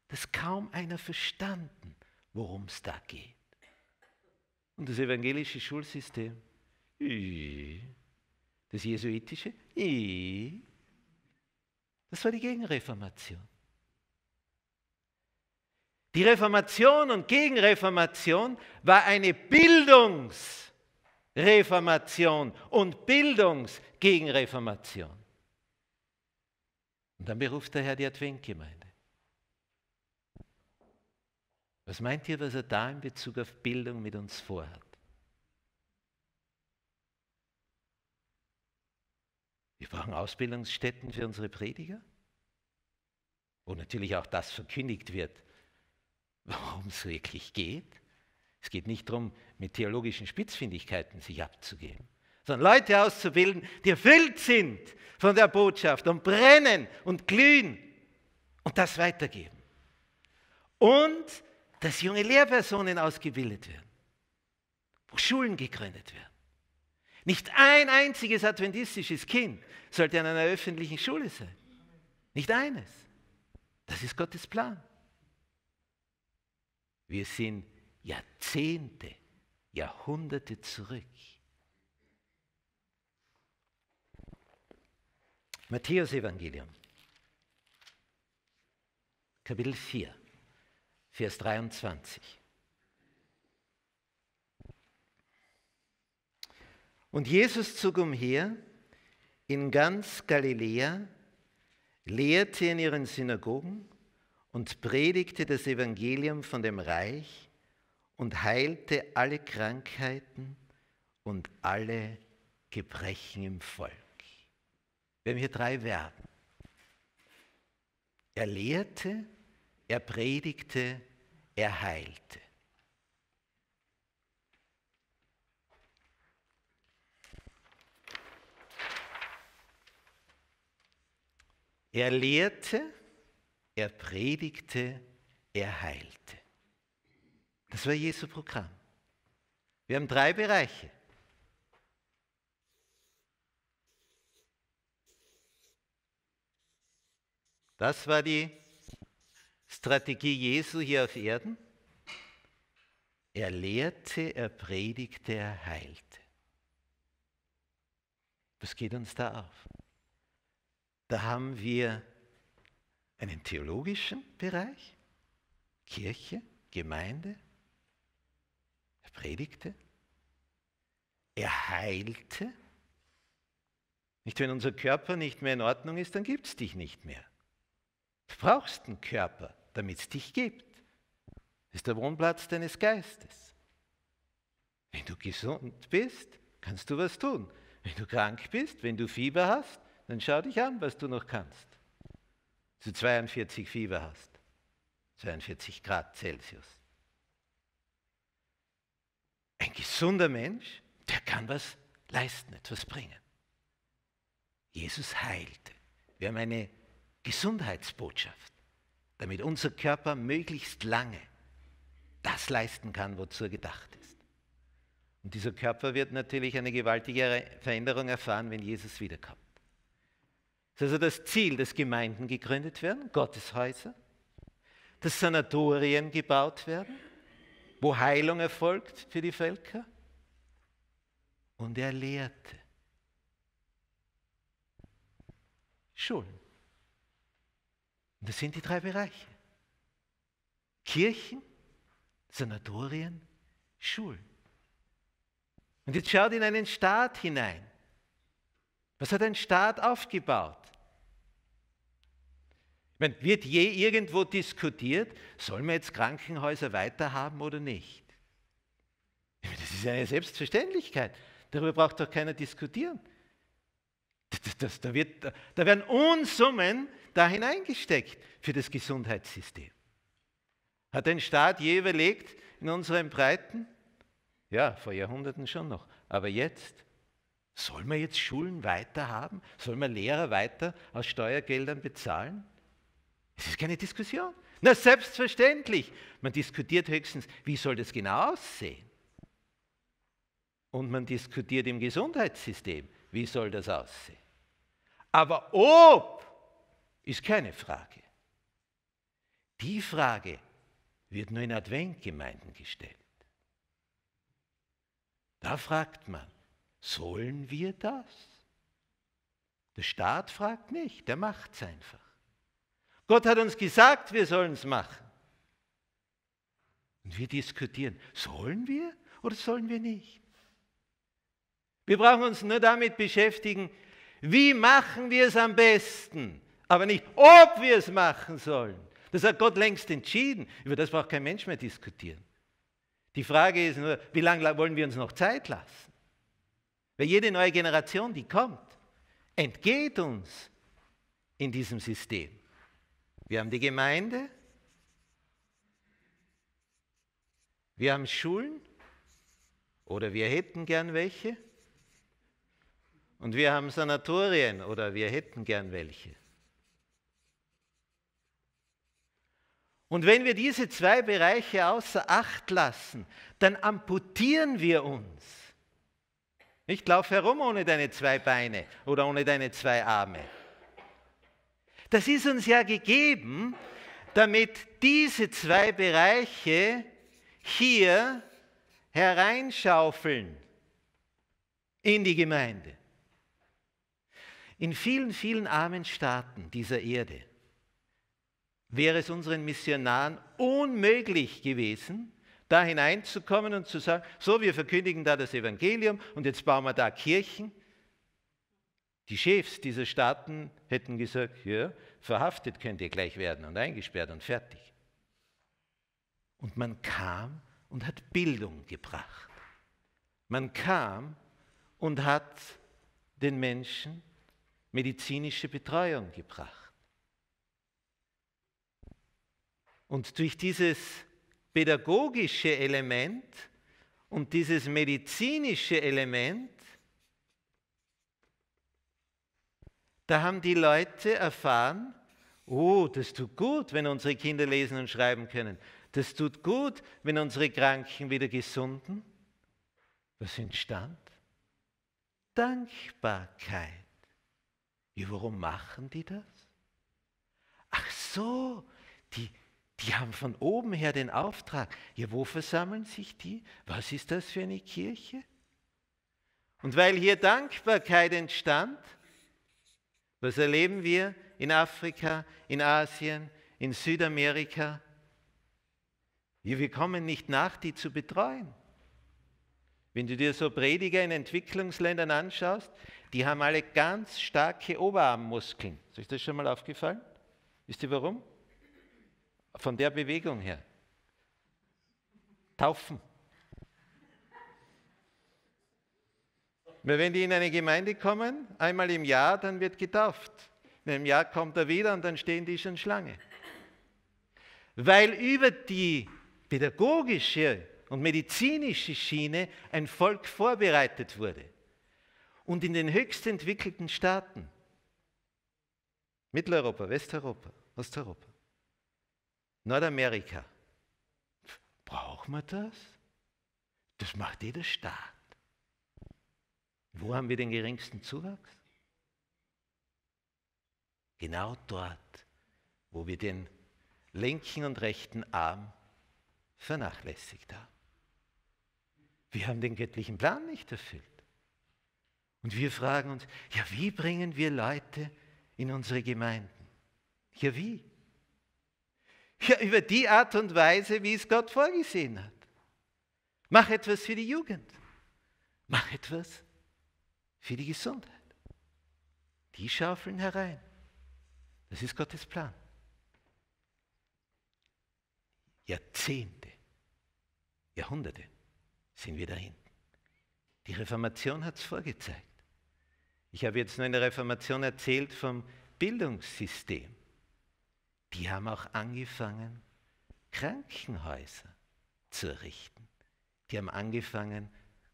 das kaum einer verstanden, worum es da geht. Und das evangelische Schulsystem, das jesuitische, das war die Gegenreformation. Die Reformation und Gegenreformation war eine Bildungsreformation und Bildungsgegenreformation. Und dann beruft der Herr die Adventgemeinde. Was meint ihr, was er da in Bezug auf Bildung mit uns vorhat? Wir brauchen Ausbildungsstätten für unsere Prediger, wo natürlich auch das verkündigt wird, (laughs) worum es wirklich geht. Es geht nicht darum, mit theologischen Spitzfindigkeiten sich abzugeben, sondern Leute auszubilden, die erfüllt sind von der Botschaft und brennen und glühen und das weitergeben. Und dass junge Lehrpersonen ausgebildet werden, wo Schulen gegründet werden nicht ein einziges adventistisches Kind sollte an einer öffentlichen Schule sein. Nicht eines. Das ist Gottes Plan. Wir sind Jahrzehnte, Jahrhunderte zurück. Matthäus Evangelium, Kapitel 4, Vers 23. Und Jesus zog umher in ganz Galiläa, lehrte in ihren Synagogen und predigte das Evangelium von dem Reich und heilte alle Krankheiten und alle Gebrechen im Volk. Wir haben hier drei Verben. Er lehrte, er predigte, er heilte. Er lehrte, er predigte, er heilte. Das war Jesu Programm. Wir haben drei Bereiche. Das war die Strategie Jesu hier auf Erden. Er lehrte, er predigte, er heilte. Was geht uns da auf? Da haben wir einen theologischen Bereich, Kirche, Gemeinde. Er predigte, er heilte. Nicht, wenn unser Körper nicht mehr in Ordnung ist, dann gibt es dich nicht mehr. Du brauchst einen Körper, damit es dich gibt. Das ist der Wohnplatz deines Geistes. Wenn du gesund bist, kannst du was tun. Wenn du krank bist, wenn du Fieber hast, dann schau dich an, was du noch kannst. Dass du 42 Fieber hast, 42 Grad Celsius. Ein gesunder Mensch, der kann was leisten, etwas bringen. Jesus heilte. Wir haben eine Gesundheitsbotschaft, damit unser Körper möglichst lange das leisten kann, wozu er gedacht ist. Und dieser Körper wird natürlich eine gewaltige Veränderung erfahren, wenn Jesus wiederkommt. Das ist also das Ziel, dass Gemeinden gegründet werden, Gotteshäuser, dass Sanatorien gebaut werden, wo Heilung erfolgt für die Völker. Und er lehrte. Schulen. Und das sind die drei Bereiche. Kirchen, Sanatorien, Schulen. Und jetzt schaut in einen Staat hinein was hat ein Staat aufgebaut? Ich meine, wird je irgendwo diskutiert, sollen wir jetzt Krankenhäuser weiterhaben oder nicht? Meine, das ist eine Selbstverständlichkeit. Darüber braucht doch keiner diskutieren. Das, das, da, wird, da werden Unsummen da hineingesteckt für das Gesundheitssystem. Hat ein Staat je überlegt in unseren Breiten? Ja, vor Jahrhunderten schon noch. Aber jetzt? Soll man jetzt Schulen weiter haben? Soll man Lehrer weiter aus Steuergeldern bezahlen? Es ist keine Diskussion. Na, selbstverständlich. Man diskutiert höchstens, wie soll das genau aussehen? Und man diskutiert im Gesundheitssystem, wie soll das aussehen? Aber ob ist keine Frage. Die Frage wird nur in Adventgemeinden gestellt. Da fragt man, Sollen wir das? Der Staat fragt nicht, der macht es einfach. Gott hat uns gesagt, wir sollen es machen. Und wir diskutieren, sollen wir oder sollen wir nicht? Wir brauchen uns nur damit beschäftigen, wie machen wir es am besten, aber nicht, ob wir es machen sollen. Das hat Gott längst entschieden. Über das braucht kein Mensch mehr diskutieren. Die Frage ist nur, wie lange wollen wir uns noch Zeit lassen? Weil jede neue Generation, die kommt, entgeht uns in diesem System. Wir haben die Gemeinde, wir haben Schulen oder wir hätten gern welche und wir haben Sanatorien oder wir hätten gern welche. Und wenn wir diese zwei Bereiche außer Acht lassen, dann amputieren wir uns nicht lauf herum ohne deine zwei Beine oder ohne deine zwei Arme. Das ist uns ja gegeben, damit diese zwei Bereiche hier hereinschaufeln in die Gemeinde. In vielen, vielen armen Staaten dieser Erde wäre es unseren Missionaren unmöglich gewesen, da hineinzukommen und zu sagen, so, wir verkündigen da das Evangelium und jetzt bauen wir da Kirchen. Die Chefs dieser Staaten hätten gesagt, ja, verhaftet könnt ihr gleich werden und eingesperrt und fertig. Und man kam und hat Bildung gebracht. Man kam und hat den Menschen medizinische Betreuung gebracht. Und durch dieses pädagogische Element und dieses medizinische Element, da haben die Leute erfahren, oh, das tut gut, wenn unsere Kinder lesen und schreiben können. Das tut gut, wenn unsere Kranken wieder gesunden. Was entstand? Dankbarkeit. Ja, warum machen die das? Ach so, die, die haben von oben her den Auftrag. Ja, wo versammeln sich die? Was ist das für eine Kirche? Und weil hier Dankbarkeit entstand, was erleben wir in Afrika, in Asien, in Südamerika? Ja, wir kommen nicht nach, die zu betreuen. Wenn du dir so Prediger in Entwicklungsländern anschaust, die haben alle ganz starke Oberarmmuskeln. Ist euch das schon mal aufgefallen? Wisst ihr warum? Von der Bewegung her. Taufen. Wenn die in eine Gemeinde kommen, einmal im Jahr, dann wird getauft. In einem Jahr kommt er wieder und dann stehen die schon Schlange. Weil über die pädagogische und medizinische Schiene ein Volk vorbereitet wurde. Und in den höchst entwickelten Staaten, Mitteleuropa, Westeuropa, Osteuropa, Nordamerika. Braucht man das? Das macht jeder eh Staat. Wo haben wir den geringsten Zuwachs? Genau dort, wo wir den linken und rechten Arm vernachlässigt haben. Wir haben den göttlichen Plan nicht erfüllt. Und wir fragen uns, ja, wie bringen wir Leute in unsere Gemeinden? Ja, wie? Ja, über die Art und Weise, wie es Gott vorgesehen hat. Mach etwas für die Jugend. Mach etwas für die Gesundheit. Die schaufeln herein. Das ist Gottes Plan. Jahrzehnte, Jahrhunderte sind wir dahin. Die Reformation hat es vorgezeigt. Ich habe jetzt nur in der Reformation erzählt vom Bildungssystem die haben auch angefangen, Krankenhäuser zu errichten. Die haben angefangen,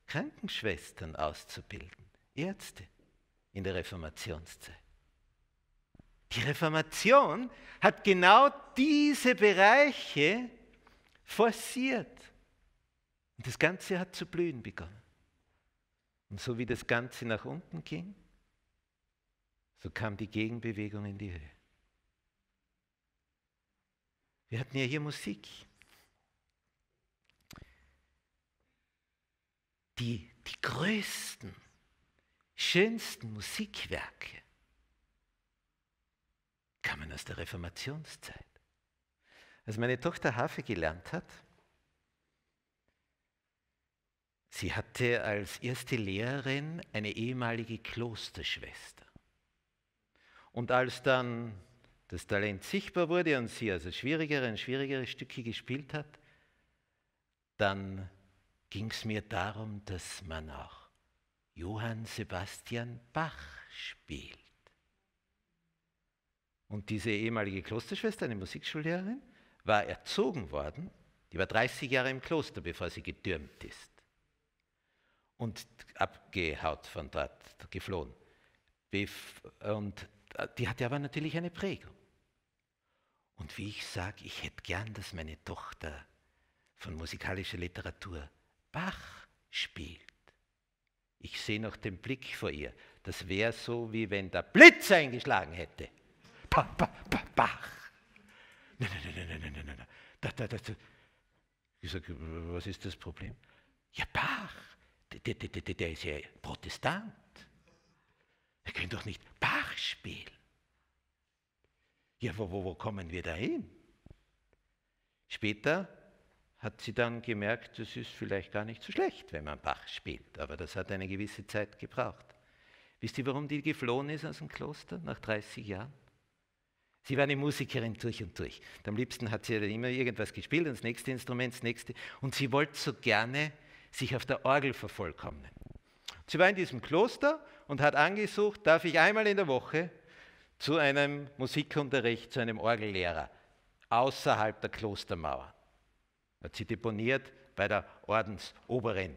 Krankenschwestern auszubilden, Ärzte in der Reformationszeit. Die Reformation hat genau diese Bereiche forciert. Und das Ganze hat zu blühen begonnen. Und so wie das Ganze nach unten ging, so kam die Gegenbewegung in die Höhe. Wir hatten ja hier Musik. Die, die größten, schönsten Musikwerke kamen aus der Reformationszeit. Als meine Tochter Hafe gelernt hat, sie hatte als erste Lehrerin eine ehemalige Klosterschwester. Und als dann das Talent sichtbar wurde und sie also schwierigere und schwierigere Stücke gespielt hat, dann ging es mir darum, dass man auch Johann Sebastian Bach spielt. Und diese ehemalige Klosterschwester, eine Musikschullehrerin, war erzogen worden, die war 30 Jahre im Kloster, bevor sie getürmt ist und abgehaut von dort, geflohen. Und die hatte aber natürlich eine Prägung. Und wie ich sage, ich hätte gern, dass meine Tochter von musikalischer Literatur Bach spielt. Ich sehe noch den Blick vor ihr. Das wäre so, wie wenn der Blitz eingeschlagen hätte. Pa, pa, pa, Bach. Nein, nein, nein, nein, nein, nein, nein. Ne, ne. Da, da, da, da. Ich sage, was ist das Problem? Ja, Bach, der, der, der, der ist ja Protestant. Er kann doch nicht Bach spielen. Ja, wo, wo, wo kommen wir da hin? Später hat sie dann gemerkt, es ist vielleicht gar nicht so schlecht, wenn man Bach spielt, aber das hat eine gewisse Zeit gebraucht. Wisst ihr, warum die geflohen ist aus dem Kloster nach 30 Jahren? Sie war eine Musikerin durch und durch. am liebsten hat sie dann immer irgendwas gespielt, das nächste Instrument, das nächste. Und sie wollte so gerne sich auf der Orgel vervollkommnen. Sie war in diesem Kloster und hat angesucht, darf ich einmal in der Woche zu einem Musikunterricht, zu einem Orgellehrer außerhalb der Klostermauer. Er hat sie deponiert bei der Ordensoberin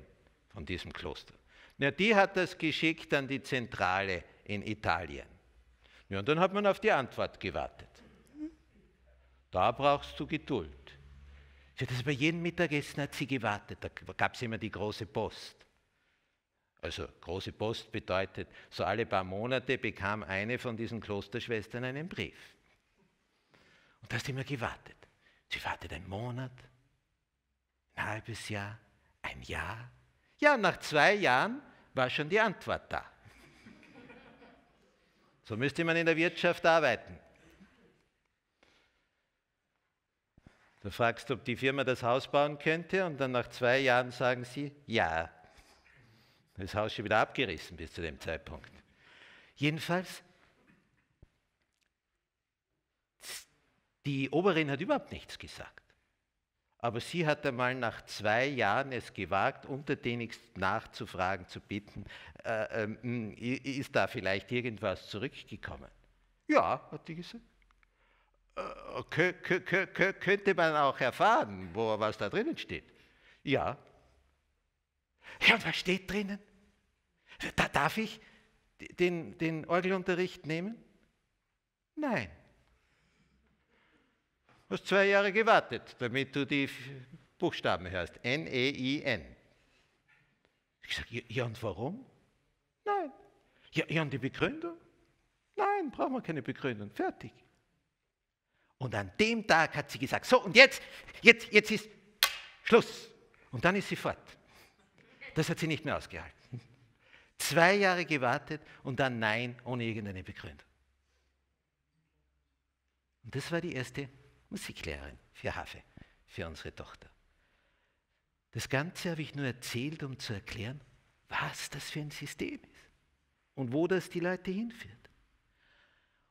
von diesem Kloster. Na, die hat das geschickt an die Zentrale in Italien. Ja, und dann hat man auf die Antwort gewartet. Da brauchst du Geduld. Sie hat das bei jedem Mittagessen hat sie gewartet. Da gab es immer die große Post. Also große Post bedeutet, so alle paar Monate bekam eine von diesen Klosterschwestern einen Brief. Und da hast du immer gewartet. Sie wartet einen Monat, ein halbes Jahr, ein Jahr. Ja, nach zwei Jahren war schon die Antwort da. So müsste man in der Wirtschaft arbeiten. Du fragst, ob die Firma das Haus bauen könnte und dann nach zwei Jahren sagen sie ja. Das Haus schon wieder abgerissen bis zu dem Zeitpunkt. Jedenfalls, die Oberin hat überhaupt nichts gesagt. Aber sie hat einmal nach zwei Jahren es gewagt, untertänigst nachzufragen, zu bitten, äh, äh, ist da vielleicht irgendwas zurückgekommen? Ja, hat sie gesagt. Äh, könnte man auch erfahren, wo was da drinnen steht? Ja, (laughs) Ja, und was steht drinnen. Da darf ich den, den Orgelunterricht nehmen? Nein. Du hast zwei Jahre gewartet, damit du die Buchstaben hörst. N-E-I-N. E ich sage, ja und warum? Nein. Ja, ja und die Begründung? Nein, brauchen wir keine Begründung. Fertig. Und an dem Tag hat sie gesagt, so und jetzt, jetzt, jetzt ist Schluss. Und dann ist sie fort. Das hat sie nicht mehr ausgehalten. Zwei Jahre gewartet und dann Nein ohne irgendeine Begründung. Und das war die erste Musiklehrerin für Hafe, für unsere Tochter. Das Ganze habe ich nur erzählt, um zu erklären, was das für ein System ist und wo das die Leute hinführt.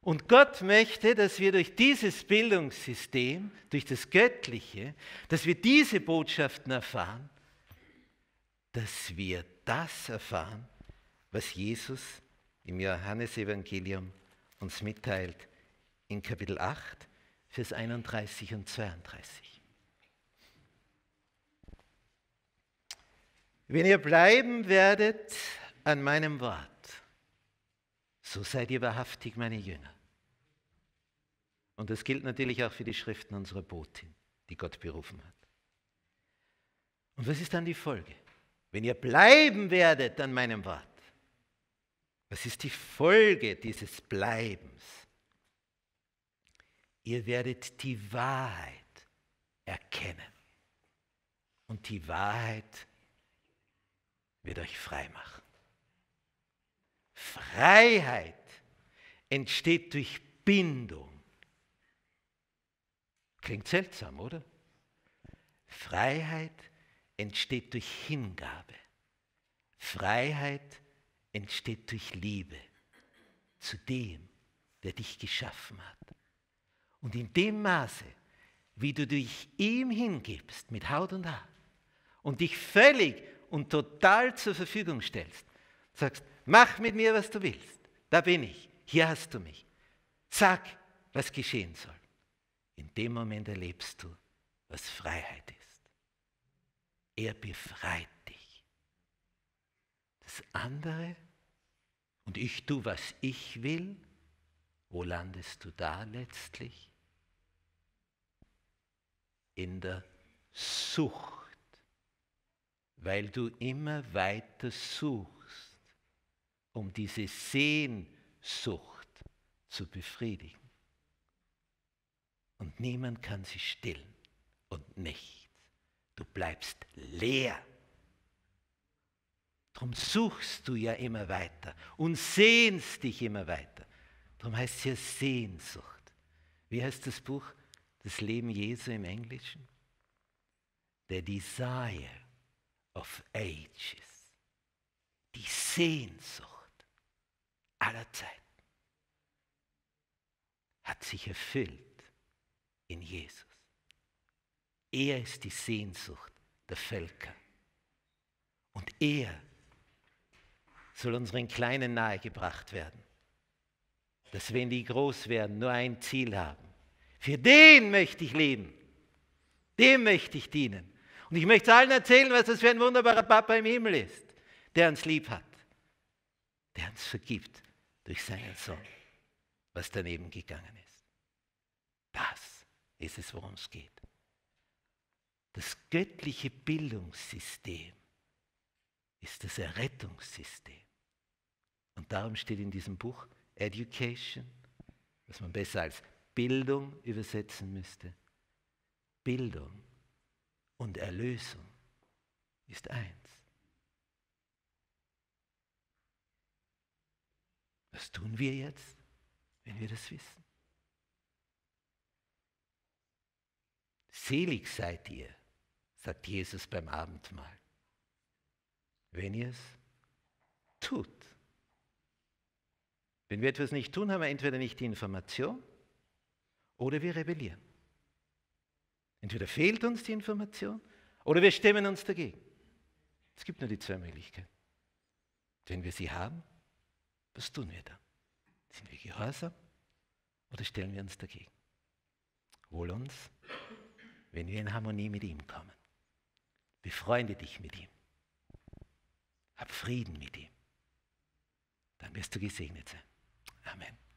Und Gott möchte, dass wir durch dieses Bildungssystem, durch das Göttliche, dass wir diese Botschaften erfahren dass wir das erfahren, was Jesus im Johannesevangelium uns mitteilt in Kapitel 8, Vers 31 und 32. Wenn ihr bleiben werdet an meinem Wort, so seid ihr wahrhaftig meine Jünger. Und das gilt natürlich auch für die Schriften unserer Botin, die Gott berufen hat. Und was ist dann die Folge? wenn ihr bleiben werdet an meinem Wort. Was ist die Folge dieses Bleibens? Ihr werdet die Wahrheit erkennen. Und die Wahrheit wird euch frei machen. Freiheit entsteht durch Bindung. Klingt seltsam, oder? Freiheit entsteht entsteht durch Hingabe. Freiheit entsteht durch Liebe zu dem, der dich geschaffen hat. Und in dem Maße, wie du dich ihm hingibst, mit Haut und Haar, und dich völlig und total zur Verfügung stellst, sagst, mach mit mir, was du willst, da bin ich, hier hast du mich, sag, was geschehen soll. In dem Moment erlebst du, was Freiheit ist. Er befreit dich. Das andere, und ich tue, was ich will, wo landest du da letztlich? In der Sucht, weil du immer weiter suchst, um diese Sehnsucht zu befriedigen. Und niemand kann sie stillen und nicht. Du bleibst leer. Darum suchst du ja immer weiter und sehnst dich immer weiter. Darum heißt es ja Sehnsucht. Wie heißt das Buch? Das Leben Jesu im Englischen? The Desire of Ages. Die Sehnsucht aller Zeiten hat sich erfüllt in Jesus. Er ist die Sehnsucht der Völker. Und er soll unseren Kleinen nahegebracht werden. Dass wenn die groß werden, nur ein Ziel haben. Für den möchte ich leben. Dem möchte ich dienen. Und ich möchte allen erzählen, was das für ein wunderbarer Papa im Himmel ist, der uns lieb hat, der uns vergibt durch seinen Sohn, was daneben gegangen ist. Das ist es, worum es geht. Das göttliche Bildungssystem ist das Errettungssystem. Und darum steht in diesem Buch Education, was man besser als Bildung übersetzen müsste. Bildung und Erlösung ist eins. Was tun wir jetzt, wenn wir das wissen? Selig seid ihr, sagt Jesus beim Abendmahl. Wenn ihr es tut. Wenn wir etwas nicht tun, haben wir entweder nicht die Information oder wir rebellieren. Entweder fehlt uns die Information oder wir stemmen uns dagegen. Es gibt nur die zwei Möglichkeiten. Wenn wir sie haben, was tun wir dann? Sind wir gehorsam oder stellen wir uns dagegen? Wohl uns, wenn wir in Harmonie mit ihm kommen. Befreunde dich mit ihm. Hab Frieden mit ihm. Dann wirst du gesegnet sein. Amen.